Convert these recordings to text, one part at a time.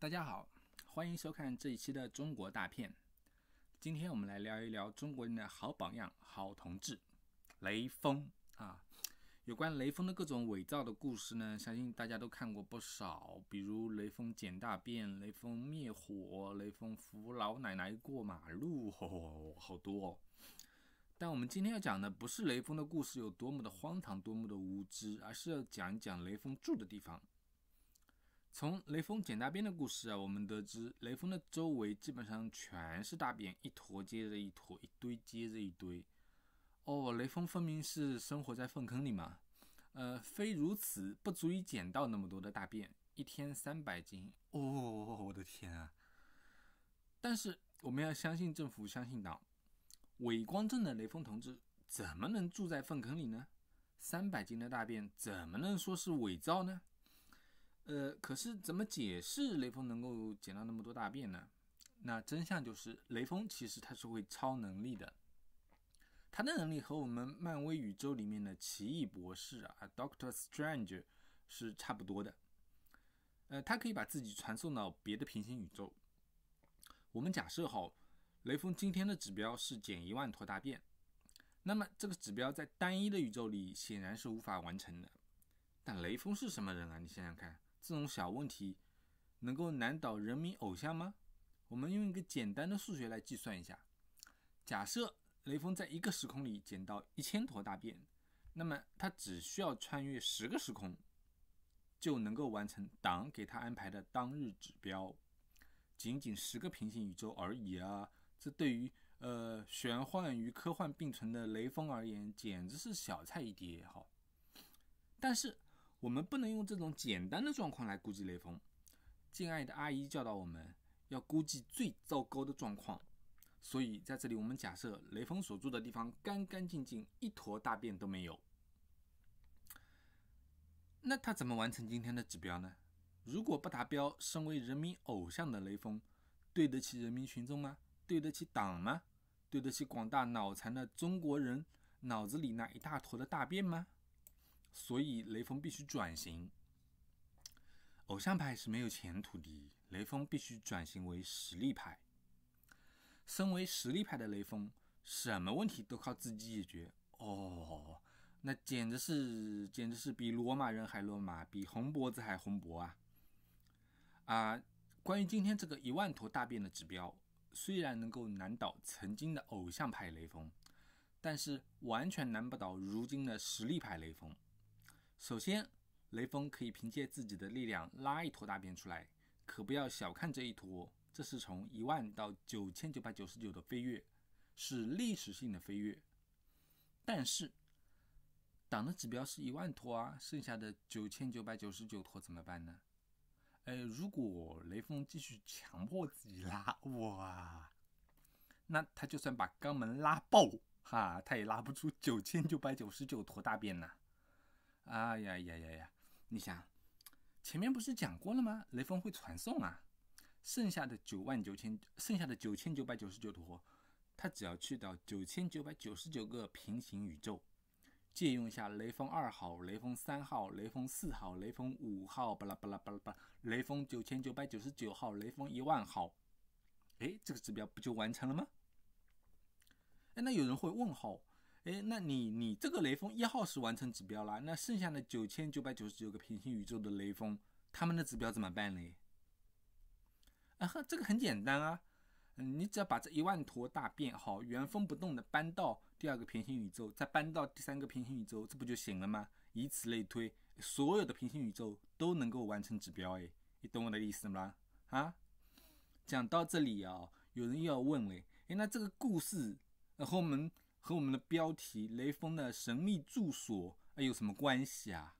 大家好，欢迎收看这一期的中国大片。今天我们来聊一聊中国人的好榜样、好同志——雷锋啊。有关雷锋的各种伪造的故事呢，相信大家都看过不少，比如雷锋捡大便、雷锋灭火、雷锋扶老奶奶过马路，好多。哦。但我们今天要讲的不是雷锋的故事有多么的荒唐、多么的无知，而是要讲一讲雷锋住的地方。从雷锋捡大便的故事啊，我们得知雷锋的周围基本上全是大便，一坨接着一坨，一堆接着一堆。哦，雷锋分明是生活在粪坑里嘛。呃，非如此，不足以捡到那么多的大便，一天三百斤。哦，我的天啊！但是我们要相信政府，相信党。伟光正的雷锋同志怎么能住在粪坑里呢？三百斤的大便怎么能说是伪造呢？呃，可是怎么解释雷锋能够捡到那么多大便呢？那真相就是，雷锋其实他是会超能力的，他的能力和我们漫威宇宙里面的奇异博士啊，Doctor Strange，是差不多的。呃，他可以把自己传送到别的平行宇宙。我们假设好，雷锋今天的指标是捡一万坨大便，那么这个指标在单一的宇宙里显然是无法完成的。但雷锋是什么人啊？你想想看。这种小问题能够难倒人民偶像吗？我们用一个简单的数学来计算一下：假设雷锋在一个时空里捡到一千坨大便，那么他只需要穿越十个时空，就能够完成党给他安排的当日指标。仅仅十个平行宇宙而已啊！这对于呃玄幻与科幻并存的雷锋而言，简直是小菜一碟也好。但是。我们不能用这种简单的状况来估计雷锋。敬爱的阿姨教导我们要估计最糟糕的状况，所以在这里我们假设雷锋所住的地方干干净净，一坨大便都没有。那他怎么完成今天的指标呢？如果不达标，身为人民偶像的雷锋，对得起人民群众吗？对得起党吗？对得起广大脑残的中国人脑子里那一大坨的大便吗？所以雷锋必须转型，偶像派是没有前途的。雷锋必须转型为实力派。身为实力派的雷锋，什么问题都靠自己解决哦。那简直是简直是比罗马人还罗马，比红脖子还红脖啊！啊，关于今天这个一万坨大便的指标，虽然能够难倒曾经的偶像派雷锋，但是完全难不倒如今的实力派雷锋。首先，雷锋可以凭借自己的力量拉一坨大便出来，可不要小看这一坨，这是从一万到九千九百九十九的飞跃，是历史性的飞跃。但是，党的指标是一万坨啊，剩下的九千九百九十九坨怎么办呢？呃，如果雷锋继续强迫自己拉，哇，那他就算把肛门拉爆哈，他也拉不出九千九百九十九坨大便呐。哎呀呀呀呀！你想，前面不是讲过了吗？雷锋会传送啊，剩下的九万九千，剩下的九千九百九十九坨，他只要去到九千九百九十九个平行宇宙，借用一下雷锋二号、雷锋三号、雷锋四号、雷锋五号，巴拉巴拉巴拉巴拉，雷锋九千九百九十九号、雷锋一万号，哎，这个指标不就完成了吗？哎，那有人会问，号，哎，那你你这个雷锋一号是完成指标了，那剩下的九千九百九十九个平行宇宙的雷锋，他们的指标怎么办呢？啊，这个很简单啊，嗯，你只要把这一万坨大便好原封不动的搬到第二个平行宇宙，再搬到第三个平行宇宙，这不就行了吗？以此类推，所有的平行宇宙都能够完成指标。诶，你懂我的意思吗？啊，讲到这里啊，有人又要问了，诶，那这个故事然后我们。和我们的标题“雷锋的神秘住所”哎有什么关系啊？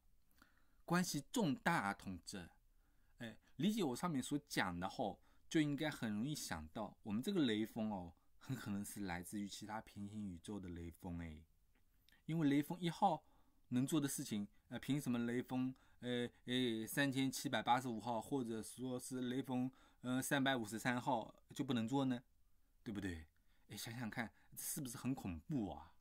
关系重大，啊，同志。哎，理解我上面所讲的后，就应该很容易想到，我们这个雷锋哦，很可能是来自于其他平行宇宙的雷锋哎。因为雷锋一号能做的事情，呃，凭什么雷锋，呃呃三千七百八十五号或者说是雷锋，嗯，三百五十三号就不能做呢？对不对？哎，想想看。是不是很恐怖啊？